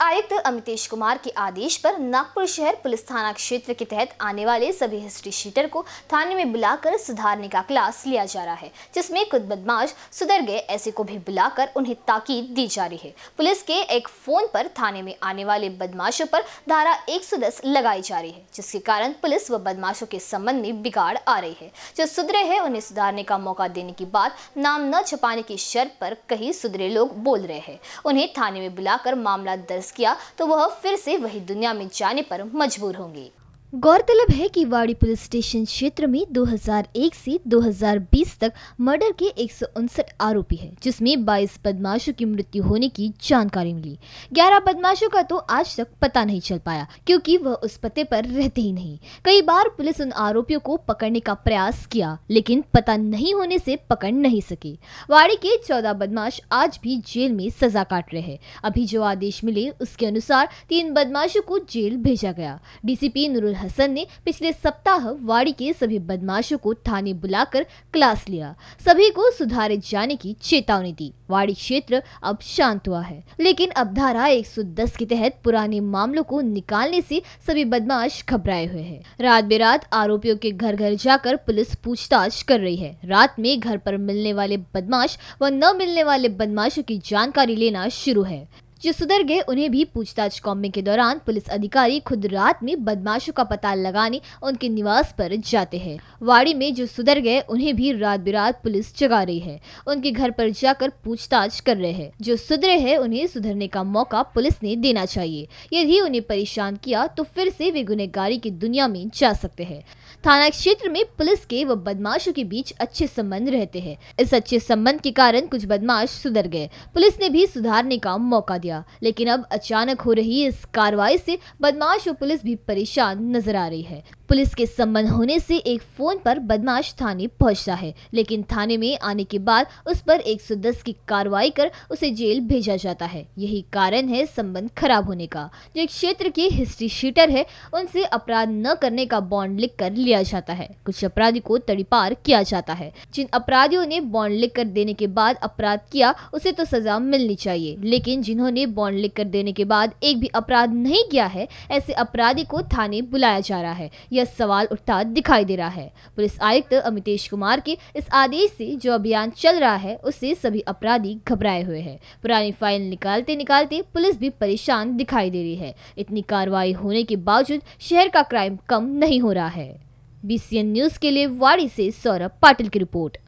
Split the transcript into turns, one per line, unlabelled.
आयुक्त अमितेश कुमार के आदेश पर नागपुर शहर पुलिस थाना क्षेत्र के तहत आने वाले सभी हिस्ट्री शीटर को थाने में बुलाकर सुधारने का क्लास लिया जा रहा है जिसमें कुछ बदमाश सुधर गए ऐसे को भी बुलाकर उन्हें ताकीद दी जा रही है पुलिस के एक फोन पर थाने में आने वाले बदमाशों पर धारा एक लगाई जा रही है जिसके कारण पुलिस व बदमाशों के संबंध में बिगाड़ आ रही है जो सुधरे है उन्हें सुधारने का मौका देने की बात नाम न छपाने की शर्त पर कहीं सुधरे लोग बोल रहे हैं उन्हें थाने में बुलाकर मामला दर्ज किया तो वह फिर से वही दुनिया में जाने पर मजबूर होंगे गौरतलब है कि वाड़ी पुलिस स्टेशन क्षेत्र में 2001 से 2020 तक मर्डर के एक आरोपी हैं, जिसमें 22 बदमाशों की मृत्यु होने की जानकारी मिली 11 बदमाशों का तो आज तक पता नहीं चल पाया क्योंकि वह उस पते पर रहते ही नहीं कई बार पुलिस उन आरोपियों को पकड़ने का प्रयास किया लेकिन पता नहीं होने से पकड़ नहीं सके वाड़ी के चौदह बदमाश आज भी जेल में सजा काट रहे अभी जो आदेश मिले उसके अनुसार तीन बदमाशों को जेल भेजा गया डीसीपी नुरुल हसन ने पिछले सप्ताह वाड़ी के सभी बदमाशों को थाने बुलाकर क्लास लिया सभी को सुधारे जाने की चेतावनी दी वाड़ी क्षेत्र अब शांत हुआ है लेकिन अब धारा एक के तहत पुराने मामलों को निकालने से सभी बदमाश घबराए हुए हैं रात बेरात आरोपियों के घर घर जाकर पुलिस पूछताछ कर रही है रात में घर पर मिलने वाले बदमाश व न मिलने वाले बदमाशों की जानकारी लेना शुरू है जो सुधर गए उन्हें भी पूछताछ कॉम्बिंग के दौरान पुलिस अधिकारी खुद रात में बदमाशों का पता लगाने उनके निवास पर जाते हैं वाड़ी में जो सुधर गए उन्हें भी रात बिरात पुलिस जगा रही है उनके घर पर जाकर पूछताछ कर रहे हैं जो सुधरे है उन्हें सुधरने का मौका पुलिस ने देना चाहिए यदि उन्हें परेशान किया तो फिर से वे गुनेगारी की दुनिया में जा सकते हैं थाना क्षेत्र में पुलिस के व बदमाशों के बीच अच्छे संबंध रहते हैं इस अच्छे संबंध के कारण कुछ बदमाश सुधर गए पुलिस ने भी सुधारने का मौका दिया गया लेकिन अब अचानक हो रही इस कार्रवाई से बदमाश और पुलिस भी परेशान नजर आ रही है पुलिस के संबंध होने से एक फोन पर बदमाश थाने पहुंचता है लेकिन थाने में आने के बाद उस पर 110 की कार्रवाई कर उसे जेल भेजा जाता है यही कारण है संबंध खराब होने का जो एक क्षेत्र के हिस्ट्री शीटर है उनसे अपराध न करने का बॉन्ड लिख कर लिया जाता है कुछ अपराधी को तड़ीपार किया जाता है जिन अपराधियों ने बॉन्ड लिख कर देने के बाद अपराध किया उसे तो सजा मिलनी चाहिए लेकिन जिन्होंने बॉन्ड लिख कर देने के बाद एक भी अपराध नहीं किया है ऐसे अपराधी को थाने बुलाया जा रहा है यह सवाल उठता दिखाई दे रहा है पुलिस आयुक्त अमितेश कुमार के इस आदेश से जो अभियान चल रहा है उससे सभी अपराधी घबराए हुए हैं पुरानी फाइल निकालते निकालते पुलिस भी परेशान दिखाई दे रही है इतनी कार्रवाई होने के बावजूद शहर का क्राइम कम नहीं हो रहा है बी न्यूज के लिए वाड़ी से सौरभ पाटिल की रिपोर्ट